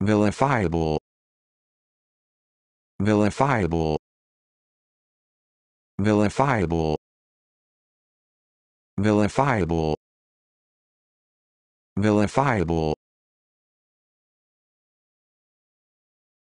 vilifiable vilifiable vilifiable vilifiable vilifiable